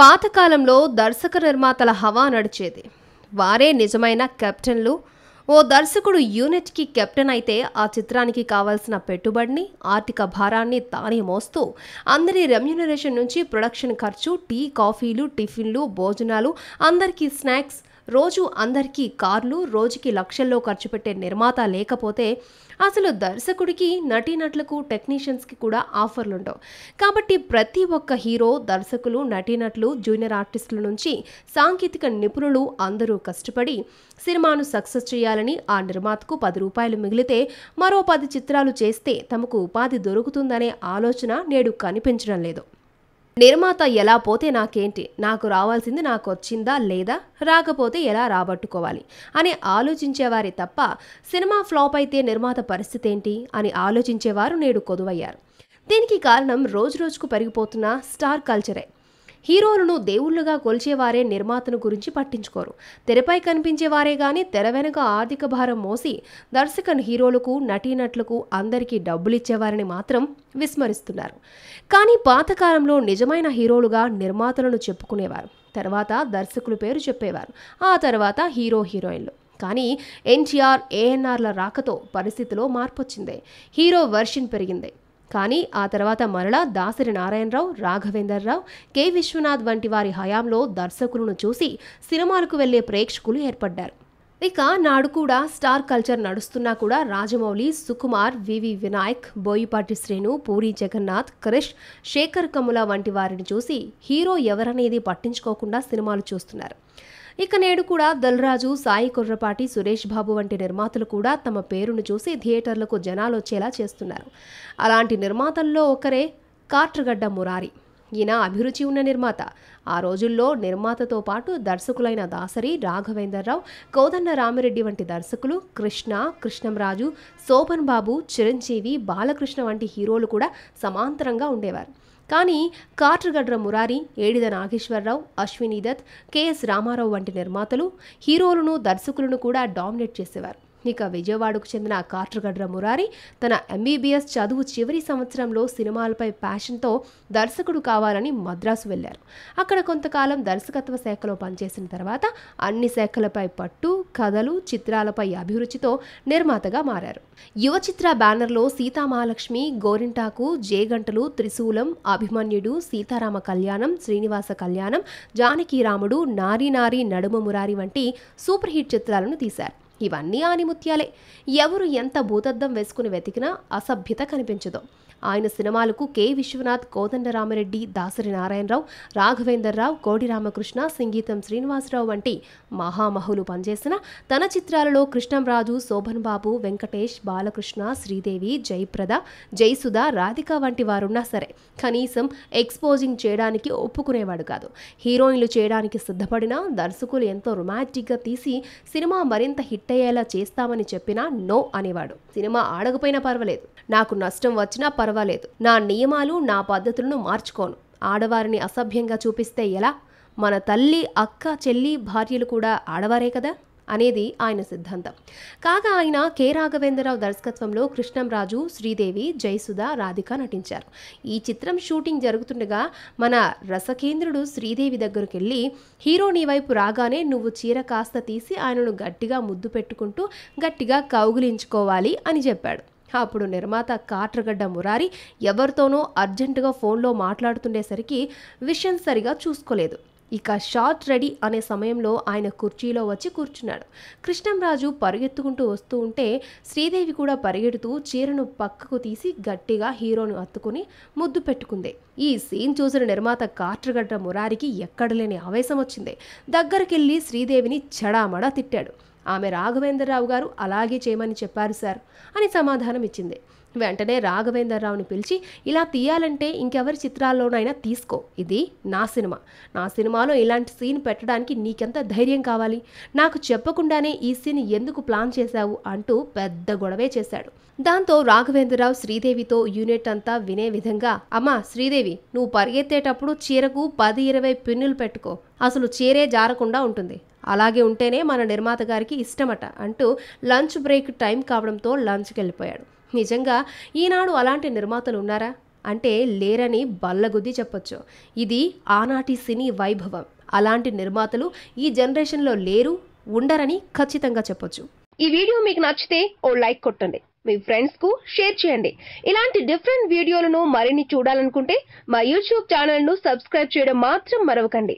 పాతకాలంలో దర్శక నిర్మాతల హవా నడిచేది వారే నిజమైన కెప్టెన్లు ఓ దర్శకుడు యూనిట్కి కెప్టెన్ అయితే ఆ చిత్రానికి కావాల్సిన పెట్టుబడిని ఆర్థిక భారాన్ని తానే మోస్తూ అందరి రెమ్యునరేషన్ నుంచి ప్రొడక్షన్ ఖర్చు టీ కాఫీలు టిఫిన్లు భోజనాలు అందరికీ స్నాక్స్ రోజు అందరికీ కార్లు రోజుకి లక్షల్లో ఖర్చు పెట్టే నిర్మాత లేకపోతే అసలు దర్శకుడికి నటీనటులకు టెక్నీషియన్స్కి కూడా ఆఫర్లు ఉండవు కాబట్టి ప్రతి ఒక్క హీరో దర్శకులు నటీనటులు జూనియర్ ఆర్టిస్టుల నుంచి సాంకేతిక నిపుణులు అందరూ కష్టపడి సినిమాను సక్సెస్ చేయాలని ఆ నిర్మాతకు పది రూపాయలు మిగిలితే మరో పది చిత్రాలు చేస్తే తమకు ఉపాధి దొరుకుతుందనే ఆలోచన నేడు కనిపించడం లేదు నిర్మాత ఎలా పోతే నాకేంటి నాకు రావాల్సింది నాకు వచ్చిందా లేదా రాకపోతే ఎలా రాబట్టుకోవాలి అని ఆలోచించేవారే తప్ప సినిమా ఫ్లాప్ అయితే నిర్మాత పరిస్థితి ఏంటి అని ఆలోచించేవారు నేడు కొదువయ్యారు దీనికి కారణం రోజురోజుకు పెరిగిపోతున్న స్టార్ కల్చరే హీరోలను దేవుళ్లుగా కొలిచేవారే నిర్మాతను గురించి పట్టించుకోరు తెరపై కనిపించేవారే కానీ తెర వెనుక ఆర్థిక భారం మోసి దర్శకన్ హీరోలకు నటీనటులకు అందరికీ డబ్బులిచ్చేవారని మాత్రం విస్మరిస్తున్నారు కానీ పాతకాలంలో నిజమైన హీరోలుగా నిర్మాతలను చెప్పుకునేవారు తర్వాత దర్శకులు పేరు చెప్పేవారు ఆ తర్వాత హీరో హీరోయిన్లు కానీ ఎన్టీఆర్ ఏఎన్ఆర్ల రాకతో పరిస్థితిలో మార్పు వచ్చింది హీరో వర్షన్ పెరిగింది కానీ ఆ తర్వాత మరలా దాసరి నారాయణరావు రాఘవేందర్ రావు కె విశ్వనాథ్ వంటి వారి హయాంలో దర్శకులను చూసి సినిమాలకు వెళ్లే ప్రేక్షకులు ఏర్పడ్డారు ఇక నాడు కూడా స్టార్ కల్చర్ నడుస్తున్నా కూడా రాజమౌళి సుకుమార్ వివి వినాయక్ బోయిపాటి శ్రీను పూరి జగన్నాథ్ క్రిష్ శేఖర్ కముల వంటి వారిని చూసి హీరో ఎవరనేది పట్టించుకోకుండా సినిమాలు చూస్తున్నారు ఇక నేడు కూడా దల్రాజు సాయి కుర్రపాటి సురేష్ బాబు వంటి నిర్మాతలు కూడా తమ పేరును చూసి థియేటర్లకు జనాలు వచ్చేలా చేస్తున్నారు అలాంటి నిర్మాతల్లో ఒకరే కాట్రగడ్డ మురారి ఈయన అభిరుచి ఉన్న నిర్మాత ఆ రోజుల్లో నిర్మాతతో పాటు దర్శకులైన దాసరి రావు కోదండ రామిరెడ్డి వంటి దర్శకులు కృష్ణ కృష్ణంరాజు శోభన్ బాబు చిరంజీవి బాలకృష్ణ వంటి హీరోలు కూడా సమాంతరంగా ఉండేవారు కానీ కాటర్గడ్ర మురారి ఏడిద నాగేశ్వరరావు అశ్విని దత్ కెఎస్ రామారావు వంటి నిర్మాతలు హీరోలను దర్శకులను కూడా డామినేట్ చేసేవారు ఇక విజయవాడకు చెందిన కాట్రగడ్ర మురారి తన ఎంబీబీఎస్ చదువు చివరి సంవత్సరంలో సినిమాలపై ప్యాషన్తో దర్శకుడు కావాలని మద్రాసు వెళ్ళారు అక్కడ కొంతకాలం దర్శకత్వ శాఖలో పనిచేసిన తర్వాత అన్ని శాఖలపై పట్టు కథలు చిత్రాలపై అభిరుచితో నిర్మాతగా మారారు యువ చిత్ర బ్యానర్లో సీతామహాలక్ష్మి గోరింటాకు జేగంటలు త్రిశూలం అభిమన్యుడు సీతారామ కళ్యాణం శ్రీనివాస కళ్యాణం జానకీరాముడు నారీ నారీ నడుమ మురారి వంటి సూపర్ హిట్ చిత్రాలను తీశారు ఇవన్నీ ఆనిముత్యాలే ఎవరు ఎంత భూతద్దం వేసుకుని వెతికినా అసభ్యత కనిపించదు ఆయన సినిమాలకు కె విశ్వనాథ్ కోదండరామరెడ్డి దాసరి నారాయణరావు రాఘవేందర్రావు కోడి రామకృష్ణ సంగీతం శ్రీనివాసరావు వంటి మహామహులు పనిచేసిన తన చిత్రాలలో కృష్ణంరాజు శోభన్ బాబు వెంకటేష్ బాలకృష్ణ శ్రీదేవి జయప్రద జయసుధ రాధిక వంటి వారున్నా సరే కనీసం ఎక్స్పోజింగ్ చేయడానికి ఒప్పుకునేవాడు కాదు హీరోయిన్లు చేయడానికి సిద్ధపడిన దర్శకులు ఎంతో రొమాంటిక్గా తీసి సినిమా మరింత హిట్ అయ్యేలా చేస్తామని చెప్పినా నో అనేవాడు సినిమా ఆడకపోయినా పర్వాలేదు నాకు నష్టం వచ్చినా పర్వాలేదు పర్వాలేదు నా నియమాలు నా పద్ధతులను మార్చుకోను ఆడవారిని అసభ్యంగా చూపిస్తే ఎలా మన తల్లి అక్క చెల్లి భార్యలు కూడా ఆడవారే కదా అనేది ఆయన సిద్ధాంతం కాగా ఆయన కె రాఘవేంద్రరావు దర్శకత్వంలో కృష్ణంరాజు శ్రీదేవి జయసుధ రాధిక నటించారు ఈ చిత్రం షూటింగ్ జరుగుతుండగా మన రసకేంద్రుడు శ్రీదేవి దగ్గరికి వెళ్ళి హీరో నీ వైపు రాగానే నువ్వు చీర కాస్త తీసి ఆయనను గట్టిగా ముద్దు పెట్టుకుంటూ గట్టిగా కౌగులించుకోవాలి అని చెప్పాడు అప్పుడు నిర్మాత కాట్రగడ్డ మురారి ఎవరితోనో అర్జెంటుగా ఫోన్లో మాట్లాడుతుండేసరికి విషయం సరిగా చూసుకోలేదు ఇక షార్ట్ రెడీ అనే సమయంలో ఆయన కుర్చీలో వచ్చి కూర్చున్నాడు కృష్ణంరాజు పరిగెత్తుకుంటూ వస్తూ ఉంటే శ్రీదేవి కూడా పరిగెడుతూ చీరను పక్కకు తీసి గట్టిగా హీరోను అత్తుకుని ముద్దు పెట్టుకుంది ఈ సీన్ చూసిన నిర్మాత కాట్రగడ్డ మురారికి ఎక్కడలేని ఆవేశం వచ్చింది దగ్గరికెళ్ళి శ్రీదేవిని చెడామడా తిట్టాడు ఆమె రాఘవేంద్రరావు గారు అలాగే చేయమని చెప్పారు సార్ అని సమాధానం ఇచ్చింది వెంటనే రాఘవేంద్రరావుని పిలిచి ఇలా తీయాలంటే ఇంకెవరి చిత్రాల్లోనైనా తీసుకో ఇది నా సినిమా నా సినిమాలో ఇలాంటి సీన్ పెట్టడానికి నీకెంత ధైర్యం కావాలి నాకు చెప్పకుండానే ఈ సీన్ ఎందుకు ప్లాన్ చేశావు అంటూ పెద్ద గొడవే చేశాడు దాంతో రాఘవేంద్రరావు శ్రీదేవితో యూనిట్ అంతా వినే విధంగా అమ్మా శ్రీదేవి నువ్వు పరిగెత్తేటప్పుడు చీరకు పది ఇరవై పిన్నులు పెట్టుకో అసలు చీరే జారకుండా ఉంటుంది అలాగే ఉంటేనే మన నిర్మాత గారికి ఇష్టమట అంటూ లంచ్ బ్రేక్ టైం కావడంతో లంచ్కి వెళ్ళిపోయాడు నిజంగా ఈనాడు అలాంటి నిర్మాతలు ఉన్నారా అంటే లేరని బల్లగుద్ది చెప్పొచ్చు ఇది ఆనాటి సినీ వైభవం అలాంటి నిర్మాతలు ఈ జనరేషన్లో లేరు ఉండరని ఖచ్చితంగా చెప్పొచ్చు ఈ వీడియో మీకు నచ్చితే ఓ లైక్ కొట్టండి మీ ఫ్రెండ్స్కు షేర్ చేయండి ఇలాంటి డిఫరెంట్ వీడియోలను మరిన్ని చూడాలనుకుంటే మా యూట్యూబ్ ఛానల్ను సబ్స్క్రైబ్ చేయడం మాత్రం మరవకండి